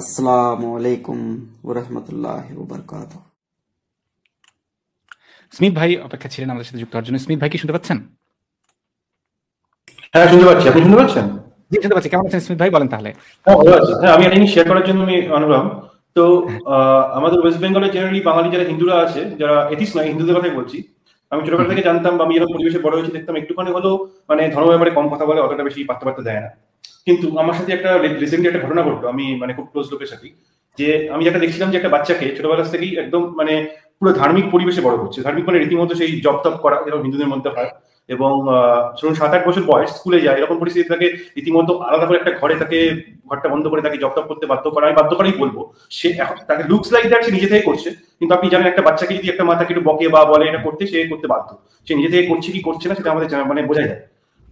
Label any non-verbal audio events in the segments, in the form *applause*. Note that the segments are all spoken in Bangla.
আসসালামু আলাইকুম ওরহমতুল্লাহ ওবরকাত স্মিত ভাই অপেক্ষা ছিলেন আমাদের সাথে যুক্ত হওয়ার জন্য স্মিত ভাই কি শুনতে পাচ্ছেন হ্যাঁ শুনতে পাচ্ছি আপনি শুনতে পাচ্ছেন জি শুনতে পাচ্ছি কেমন আছেন স্মিত ভাই বলেন তাহলে হ্যাঁ, হ্যাঁ আমি একটা শেয়ার করার জন্য আমি অনুগ্রাম তো আমাদের ওয়েস্ট বেঙ্গলে জেনারেলি বাঙালি যারা হিন্দুরা আছে যারা এথিস না হিন্দুদের কথাই বলছি আমি ছোটবেলা থেকে জানতাম বা আমি এরকম পরিবেশে বড় হয়েছি দেখতাম একটুখানি হলেও মানে ধর্ম ব্যাপারে কম কথা বলে অতটা বেশি পাত্তা দেয় না কিন্তু আমার সাথে একটা রিসেন্টলি একটা ঘটনা ঘটলো আমি মানে খুব ক্লোজ লোকের সাথে যে আমি যেটা দেখছিলাম যে একটা বাচ্চাকে ছোটবেলা থেকেই একদম মানে পুরো ধার্মিক পরিবেশে বড় করছে ধার্মিক মানে রীতিমতো সেই জব তপ করা এরকম হিন্দুদের মধ্যে হয় এবং ধরুন সাত আট বছর বয়স স্কুলে যায় এরকম পরিস্থিতি তাকে ইতিমধ্যে আলাদা করে একটা ঘরে তাকে ঘরটা বন্ধ করে তাকে জব টপ করতে বাধ্য করা আমি বাধ্য করাই বলবো সে এখন তাকে লুকস লাইক দ্যাট সে নিজে থেকে করছে কিন্তু আপনি জানেন একটা বাচ্চাকে যদি একটা মাথাকে একটু বকে বা বলে এটা করতে সে করতে বাধ্য সে নিজে থেকে করছে কি করছে না সেটা আমাদের মানে বোঝা যায়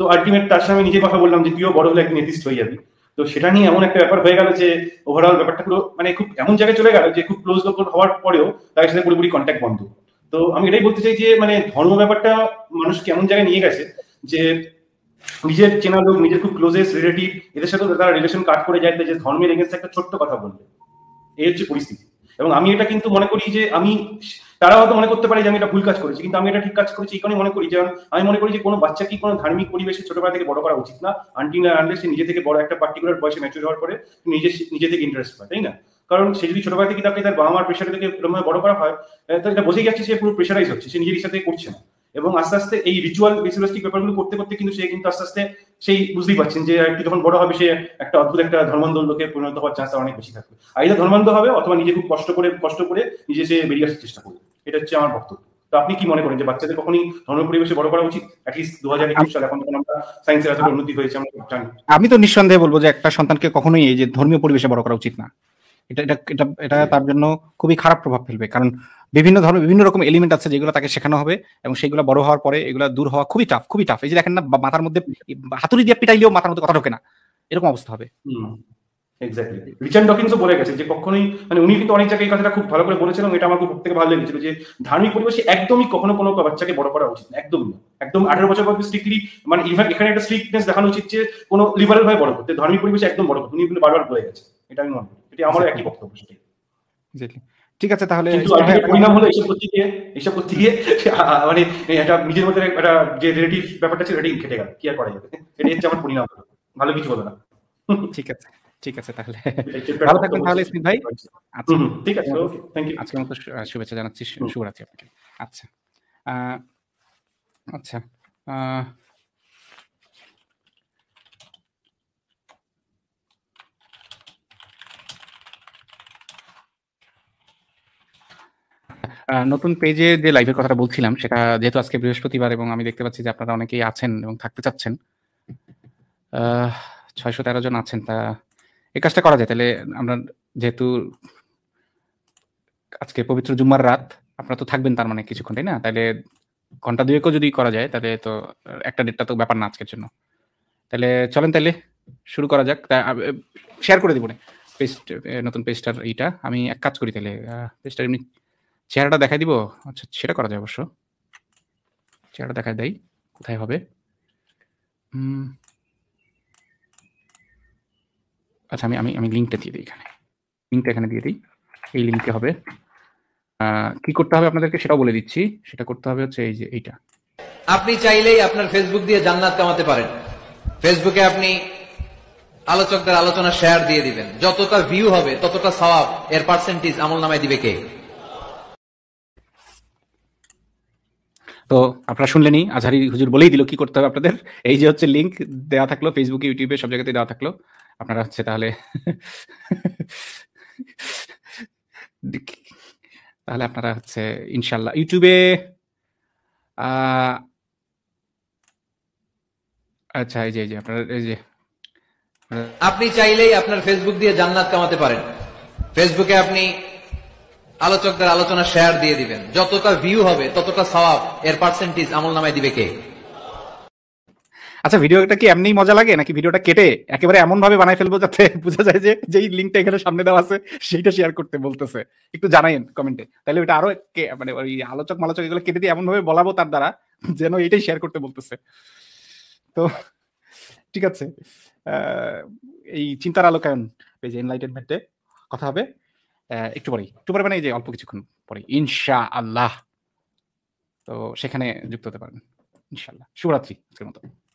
তো আলটিমেট তার আমি নিজে কথা বললাম যে তুইও বড় হলে একদিন এথিস্ট হয়ে যাবি তো সেটা নিয়ে এমন একটা ব্যাপার হয়ে গেল যে ওভারঅল ব্যাপারটা পুরো মানে খুব এমন জায়গায় চলে গেল যে খুব ক্লোজ লোক হওয়ার পরেও তার সাথে পুরোপুরি কন্ট্যাক্ট বন্ধ তো আমি এটাই বলতে চাই যে মানে ধর্ম ব্যাপারটা মানুষকে এমন জায়গায় নিয়ে গেছে যে নিজের চেনা লোক নিজের খুব ক্লোজেস্ট রিলেটিভ এদের সাথে তারা রিলেশন কাট করে যায় যে ধর্মের এগেন্স্ট একটা ছোট্ট কথা বলবে এই হচ্ছে পরিস্থিতি এবং আমি এটা কিন্তু মনে করি যে আমি তারা হয়তো মনে করতে পারে যে আমি এটা ভুল কাজ করেছি কিন্তু আমি এটা ঠিক কাজ করেছি এই কারণে মনে করি যেমন আমি মনে করি যে কোনো বাচ্চা কি কোনো ধার্মিক পরিবেশে ছোটবেলা থেকে বড় করা উচিত না আন্টিং আনলে সে নিজে থেকে বড় একটা পার্টিকুলার বয়সে ম্যাচুর হওয়ার পরে নিজে নিজে থেকে ইন্টারেস্ট পায় তাই না কারণ সে যদি ছোটবেলা থেকে তাকে তার বাবা মার প্রেশার থেকে বড় করা হয় তো এটা বোঝে যাচ্ছে সে পুরো প্রেশারাইজ হচ্ছে সে নিজের ইচ্ছাতে করছে না এবং আস্তে আস্তে এই রিচুয়াল রিচুয়ালিস্টিক ব্যাপারগুলো করতে করতে কিন্তু সে কিন্তু আস্তে আস্তে সেই বুঝতেই পারছেন যে একটু যখন বড় হবে সে একটা অদ্ভুত একটা ধর্মান্ধ লোকে পরিণত হওয়ার চান্স অনেক বেশি থাকবে আইদা ধর্মান্ধ হবে অথবা নিজে খুব কষ্ট করে কষ্ট করে নিজে সে বেরিয়ে আসার চেষ্টা করবে এটা হচ্ছে আমার বক্তব্য তো আপনি কি মনে করেন যে বাচ্চাদের কখনই ধর্ম পরিবেশে বড় করা উচিত সাল এখন উন্নতি হয়েছে আমি তো নিঃসন্দেহে বলবো যে একটা সন্তানকে কখনোই এই যে ধর্মীয় পরিবেশে বড় করা উচিত না এটা এটা এটা এটা তার জন্য খুবই খারাপ প্রভাব ফেলবে কারণ বিভিন্ন ধরনের বিভিন্ন রকম এলিমেন্ট আছে যেগুলো তাকে শেখানো হবে এবং সেগুলো বড় হওয়ার পরে এগুলো দূর হওয়া খুবই টাফ খুবই টাফ এই যে দেখেন না মাথার মধ্যে হাতুড়ি দিয়ে পিটাইলেও মাথার মধ্যে কথা ঢোকে না এরকম অবস্থা হবে এক্স্যাক্টলি রিচার্ড ডকিন্সও বলে গেছে যে কখনোই মানে উনি কিন্তু অনেক জায়গায় কথাটা খুব ভালো করে বলেছেন এটা আমার খুব থেকে ভালো লেগেছিল যে ধার্মিক পরিবেশে একদমই কখনো কোনো বাচ্চাকে বড় করা উচিত একদমই না একদম আঠারো বছর পর স্ট্রিক্টলি মানে ইভেন এখানে একটা স্ট্রিক্টনেস দেখানো উচিত যে কোনো লিবারেল ভাবে বড় করতে ধার্মিক পরিবেশে একদম বড় করতে উনি কিন্তু বারবার বলে গেছে এটা আমি মনে করি এটি আমারও একই বক্তব্য সেটাই ঠিক আছে তাহলে পরিণাম হলো এইসব করতে গিয়ে এইসব করতে গিয়ে মানে একটা নিজের মধ্যে একটা যে রিলেটিভ ব্যাপারটা ছিল রেডিং খেটে গেল কি আর করা যাবে এটা হচ্ছে আমার পরিণাম হলো ভালো কিছু হলো না ঠিক আছে ঠিক আছে তাহলে ভালো থাকবেন তাহলে ইসমিত ভাই আচ্ছা, ঠিক আছে থ্যাংক আচ্ছা, ইউ আজকের মতো শুভেচ্ছা জানাচ্ছি শুভরাত্রি আপনাকে আচ্ছা আচ্ছা নতুন পেজে যে লাইভের কথাটা বলছিলাম সেটা যেহেতু আজকে বৃহস্পতিবার এবং আমি দেখতে পাচ্ছি যে আপনারা অনেকেই আছেন এবং থাকতে চাচ্ছেন ছয়শো তেরো জন আছেন তা এই কাজটা করা যায় তাহলে আমরা যেহেতু আজকে পবিত্র জুম্মার রাত আপনারা তো থাকবেন তার মানে কিছুক্ষণ তাই না তাহলে ঘন্টা দুয়েকও যদি করা যায় তাহলে তো একটা ডেটটা তো ব্যাপার না আজকের জন্য তাহলে চলেন তাহলে শুরু করা যাক শেয়ার করে দিব না পেস্ট নতুন পেস্টার এইটা আমি এক কাজ করি তাহলে পেস্টার এমনি চেহারাটা দেখাই দিব আচ্ছা সেটা করা যায় অবশ্য চেহারা দেখাই দেয় কোথায় হবে হুম আচ্ছা আমি আমি আমি লিঙ্কটা দিয়ে দিই এখানে লিঙ্কটা এখানে দিয়ে দিই এই লিঙ্কে হবে কি করতে হবে আপনাদেরকে সেটাও বলে দিচ্ছি সেটা করতে হবে হচ্ছে এই যে এইটা আপনি চাইলেই আপনার ফেসবুক দিয়ে জান্নাত কামাতে পারেন ফেসবুকে আপনি আলোচকদের আলোচনা শেয়ার দিয়ে দিবেন যতটা ভিউ হবে ততটা সওয়াব এর পার্সেন্টেজ আমল নামায় দিবে কে তো আপনারা শুনলেনি আজহারি হুজুর বলেই দিল কি করতে হবে আপনাদের এই যে হচ্ছে লিঙ্ক দেওয়া থাকলো ফেসবুকে ইউটিউবে সব জায়গাতে দেওয়া থাকলো আপনারা হচ্ছে তাহলে তাহলে আপনারা হচ্ছে ইনশাল্লাহ ইউটিউবে আচ্ছা এই যে এই যে আপনার এই যে আপনি চাইলেই আপনার ফেসবুক দিয়ে জান্নাত কামাতে পারেন ফেসবুকে আপনি আলোচকদের আলোচনা শেয়ার দিয়ে দিবেন যতটা ভিউ হবে ততটা সওয়াব এর পার্সেন্টেজ আমল নামায় দিবে কে আচ্ছা ভিডিওটা কি এমনি মজা লাগে নাকি ভিডিওটা কেটে একেবারে এমন ভাবে বানাই ফেলবো যাতে *laughs* বোঝা যায় যে যেই লিঙ্কটা এখানে সামনে দেওয়া আছে সেইটা শেয়ার করতে বলতেছে একটু জানাইন কমেন্টে তাহলে ওইটা আরো মানে ওই আলোচক মালোচক এগুলো কেটে দিয়ে এমন ভাবে বলাবো তার দ্বারা যেন এটাই শেয়ার করতে বলতেছে তো *laughs* ঠিক আছে এই চিন্তার আলোকায়ন পেজে এনলাইটেনমেন্টে কথা হবে একটু পরেই একটু পরে মানে এই যে অল্প কিছুক্ষণ পরে ইনশা আল্লাহ তো সেখানে যুক্ত হতে পারেন ইনশাল্লাহ শুভরাত্রি আজকের মতো